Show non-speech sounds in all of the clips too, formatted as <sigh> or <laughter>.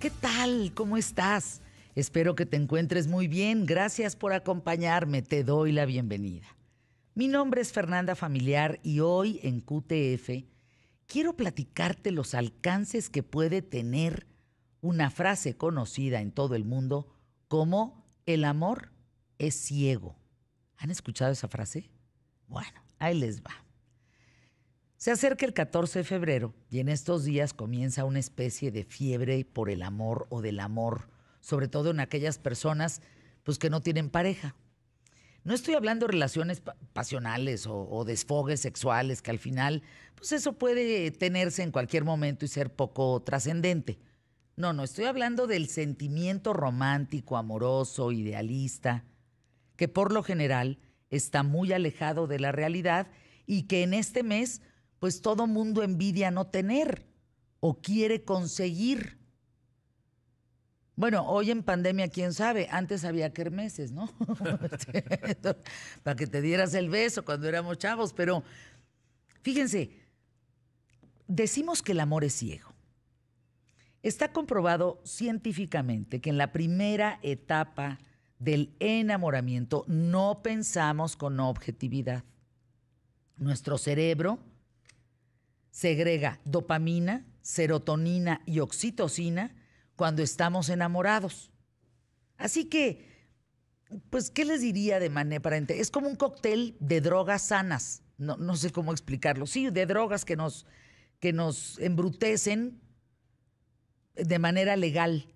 ¿Qué tal? ¿Cómo estás? Espero que te encuentres muy bien. Gracias por acompañarme. Te doy la bienvenida. Mi nombre es Fernanda Familiar y hoy en QTF quiero platicarte los alcances que puede tener una frase conocida en todo el mundo como el amor es ciego. ¿Han escuchado esa frase? Bueno, ahí les va. Se acerca el 14 de febrero y en estos días comienza una especie de fiebre por el amor o del amor, sobre todo en aquellas personas pues, que no tienen pareja. No estoy hablando de relaciones pasionales o, desfogues sexuales, que al final, pues eso puede tenerse en cualquier momento y ser poco trascendente. No, no, estoy hablando del sentimiento romántico, amoroso, idealista, que por lo general está muy alejado de la realidad y que en este mes pues todo mundo envidia no tener o quiere conseguir. Bueno, hoy en pandemia, quién sabe, antes había meses, ¿no? <laughs> Para que te dieras el beso cuando éramos chavos, pero fíjense, decimos que el amor es ciego. Está comprobado científicamente que en la primera etapa del enamoramiento no pensamos con objetividad. Nuestro cerebro segrega dopamina, serotonina y oxitocina cuando estamos enamorados. Así que, pues, ¿qué les diría de manera para Es como un cóctel de drogas sanas. No, sé cómo explicarlo. Sí, de drogas que nos, que nos embrutecen de manera legal,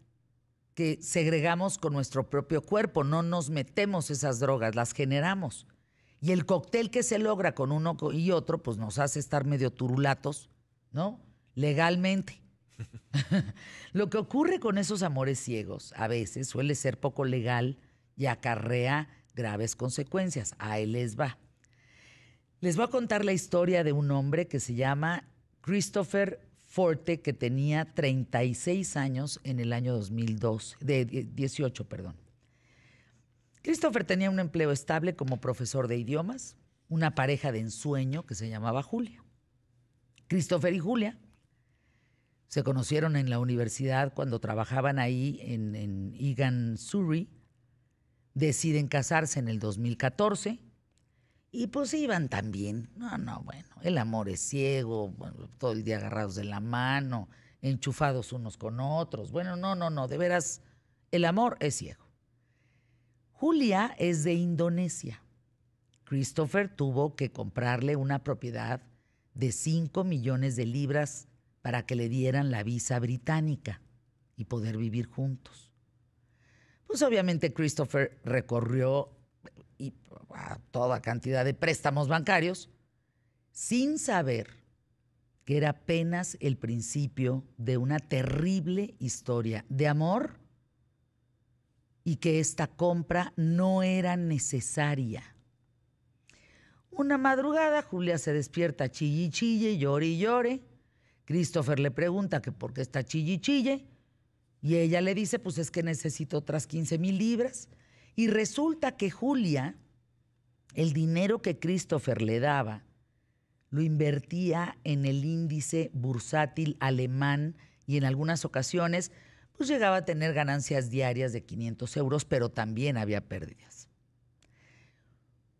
que segregamos con nuestro propio cuerpo. No nos metemos esas drogas, las generamos. Y el cóctel que se logra con uno y otro, pues nos hace estar medio turulatos, ¿no? Legalmente. <laughs> Lo que ocurre con esos amores ciegos a veces suele ser poco legal y acarrea graves consecuencias. Ahí les va. Les voy a contar la historia de un hombre que se llama Christopher Forte, que tenía 36 años en el año 2002, de 18, perdón. Christopher tenía un empleo estable como profesor de idiomas, una pareja de ensueño que se llamaba Julia. Christopher y Julia se conocieron en la universidad cuando trabajaban ahí en, en Egan, Surrey. Deciden casarse en el 2014 y pues iban también. No, no, bueno, el amor es ciego, todo el día agarrados de la mano, enchufados unos con otros. Bueno, no, no, no, de veras, el amor es ciego. Julia es de Indonesia. Christopher tuvo que comprarle una propiedad de 5 millones de libras para que le dieran la visa británica y poder vivir juntos. Pues obviamente Christopher recorrió toda cantidad de préstamos bancarios sin saber que era apenas el principio de una terrible historia de amor y que esta compra no era necesaria. Una madrugada, Julia se despierta chille y chille, llore y llore. Christopher le pregunta que por qué está chille y chille. Y ella le dice, pues es que necesito otras 15 mil libras. Y resulta que Julia, el dinero que Christopher le daba, lo invertía en el índice bursátil alemán y en algunas ocasiones pues llegaba a tener ganancias diarias de 500 euros, pero también había pérdidas.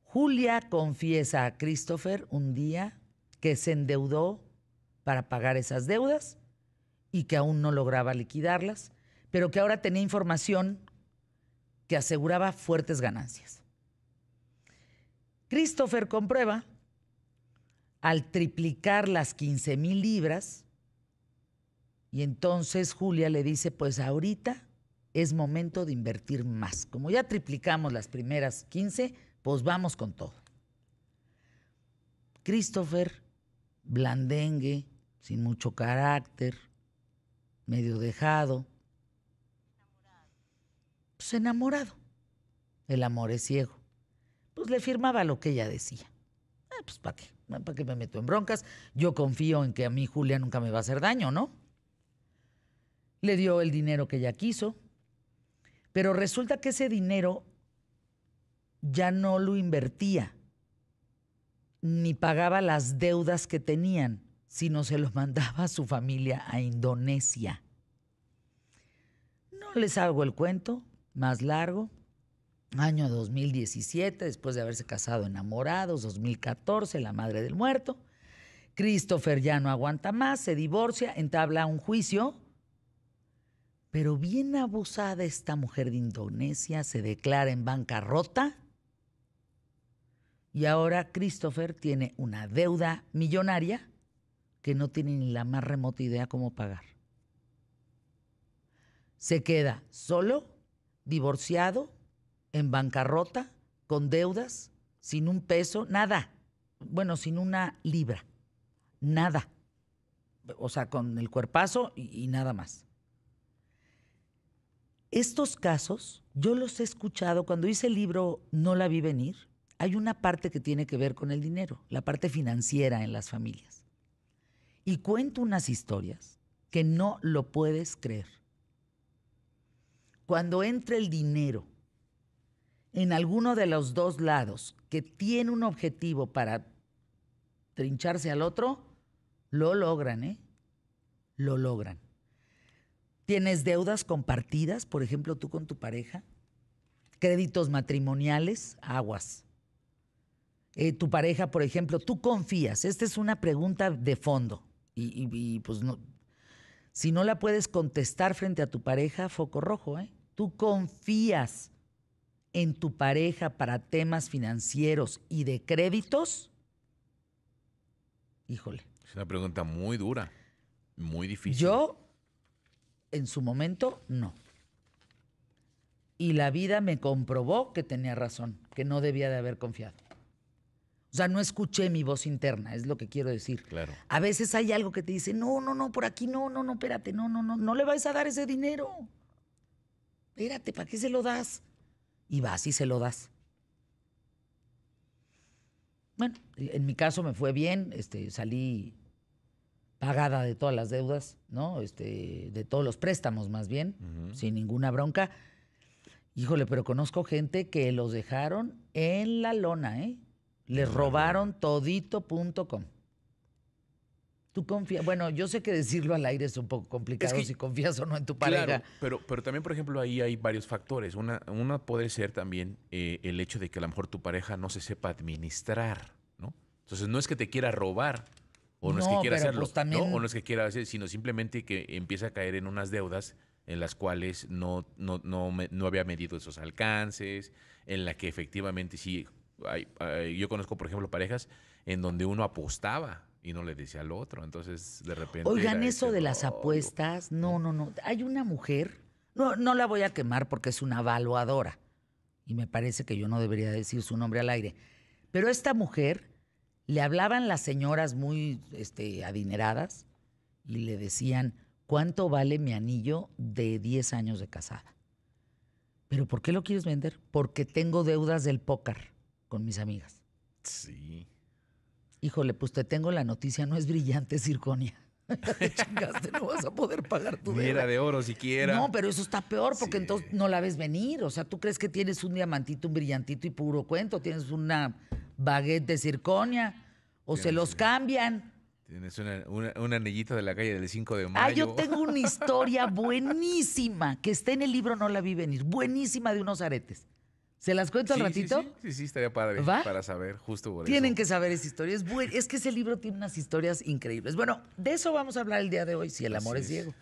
Julia confiesa a Christopher un día que se endeudó para pagar esas deudas y que aún no lograba liquidarlas, pero que ahora tenía información que aseguraba fuertes ganancias. Christopher comprueba, al triplicar las 15 mil libras, y entonces Julia le dice, pues ahorita es momento de invertir más. Como ya triplicamos las primeras 15, pues vamos con todo. Christopher, blandengue, sin mucho carácter, medio dejado. Pues enamorado. El amor es ciego. Pues le firmaba lo que ella decía. Ah, pues para qué, para qué me meto en broncas. Yo confío en que a mí Julia nunca me va a hacer daño, ¿no? le dio el dinero que ella quiso, pero resulta que ese dinero ya no lo invertía, ni pagaba las deudas que tenían, sino se los <laughs> mandaba a su familia a Indonesia. No les hago el cuento más largo. Año 2017, después de haberse casado enamorados, 2014, la madre del muerto. Christopher ya no aguanta más, se divorcia, entabla un juicio pero bien abusada esta mujer de Indonesia se declara en bancarrota y ahora Christopher tiene una deuda millonaria que no tiene ni la más remota idea cómo pagar. Se queda solo, divorciado, en bancarrota, con deudas, sin un peso, nada. Bueno, sin una libra, nada. O sea, con el cuerpazo y, y nada más. Estos casos yo los he escuchado cuando hice el libro No la vi venir. Hay una parte que tiene que ver con el dinero, la parte financiera en las familias. Y cuento unas historias que no lo puedes creer. Cuando entra el dinero en alguno de los dos lados que tiene un objetivo para trincharse al otro, lo logran, ¿eh? Lo logran. ¿Tienes deudas compartidas, por ejemplo, tú con tu pareja? ¿Créditos matrimoniales? Aguas. Eh, tu pareja, por ejemplo, tú confías. Esta es una pregunta de fondo. Y, pues no. Si no la puedes contestar frente a tu pareja, foco rojo, ¿eh? Tú confías en tu pareja para temas financieros y de créditos. Híjole. Es una pregunta muy dura, muy difícil. Yo en su momento no. Y la vida me comprobó que tenía razón, que no debía de haber confiado. O sea, no escuché mi voz interna, es lo que quiero decir. Claro. A veces hay algo que te dice, no, no, no, por aquí no, no, no, espérate, no, no, no, no le vais a dar ese dinero. Espérate, ¿para qué se lo das? Y vas y se lo das. Bueno, en mi caso me fue bien, este, salí pagada de todas las deudas, ¿no? Este, de todos los préstamos más bien, sin ninguna bronca. Híjole, pero conozco gente que los dejaron en la lona, ¿eh? Les robaron todito.com. Tú confías, bueno, yo sé que decirlo al aire es un poco complicado si confías o no en tu pareja. pero, pero también, por ejemplo, ahí hay varios factores. Una, puede ser también eh, el hecho de que a lo mejor tu pareja no se sepa administrar, ¿no? Entonces no es que te quiera robar, o no, es que quiera hacerlo, pues, o que quiera hacer, sino simplemente que empieza a caer en unas deudas en las cuales no, no, había medido esos alcances, en la que efectivamente sí, yo conozco, por ejemplo, parejas en donde uno apostaba y no le decía al otro, entonces de repente... Oigan, eso de las apuestas, no, no, no, hay una mujer, no, no la voy a quemar porque es una evaluadora, y me parece que yo no debería decir su nombre al aire, pero esta mujer le hablaban las señoras muy este, adineradas y le decían, ¿cuánto vale mi anillo de 10 años de casada? ¿Pero por qué lo quieres vender? Porque tengo deudas del póker con mis amigas. Sí. Híjole, pues te tengo la noticia, no es brillante, Circonia. <laughs> chingaste, no vas a poder pagar tu de oro siquiera. No, pero eso está peor porque entonces no la ves venir. O sea, tú crees que tienes un diamantito, un brillantito y puro cuento. Tienes una baguette de circonia o se los cambian. Tienes una, un anillito de la calle del 5 de mayo. Ah, yo tengo una <laughs> historia buenísima que está en el libro No la vi venir, buenísima de unos aretes. ¿Se las cuento al ratito? Sí, sí, estaría padre ¿Va? para saber justo por Tienen que saber esa historia. Es, es que ese libro tiene unas historias increíbles. Bueno, de eso vamos a hablar el día de hoy, si el amor es, ciego.